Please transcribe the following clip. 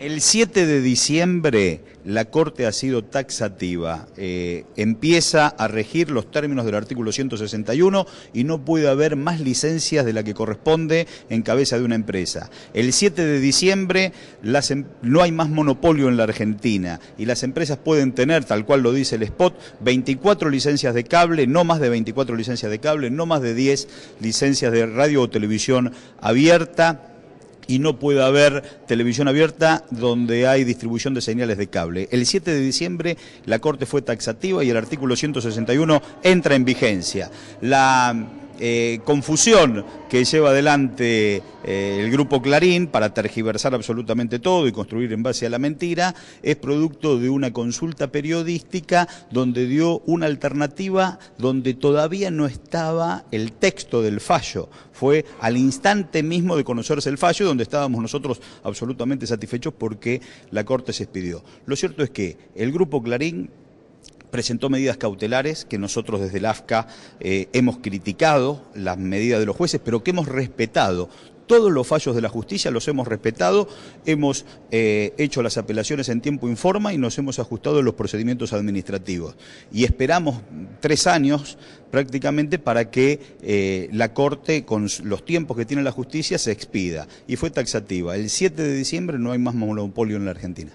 El 7 de diciembre la Corte ha sido taxativa. Eh, empieza a regir los términos del artículo 161 y no puede haber más licencias de la que corresponde en cabeza de una empresa. El 7 de diciembre em-, no hay más monopolio en la Argentina y las empresas pueden tener, tal cual lo dice el spot, 24 licencias de cable, no más de 24 licencias de cable, no más de 10 licencias de radio o televisión abierta y no puede haber televisión abierta donde hay distribución de señales de cable. El 7 de diciembre la Corte fue taxativa y el artículo 161 entra en vigencia. Eh, confusión que lleva adelante eh, el grupo Clarín para tergiversar absolutamente todo y construir en base a la mentira, es producto de una consulta periodística donde dio una alternativa donde todavía no estaba el texto del fallo. Fue al instante mismo de conocerse el fallo donde estábamos nosotros absolutamente satisfechos porque la Corte se expidió. Lo cierto es que el grupo Clarín presentó medidas cautelares que nosotros desde el AFCA eh, hemos criticado, las medidas de los jueces, pero que hemos respetado todos los fallos de la justicia los hemos respetado, hemos eh, hecho las apelaciones en tiempo informa y nos hemos ajustado los procedimientos administrativos. Y esperamos tres años prácticamente para que eh, la Corte, con los tiempos que tiene la justicia, se expida. Y fue taxativa. El 7 de diciembre no hay más monopolio en la Argentina.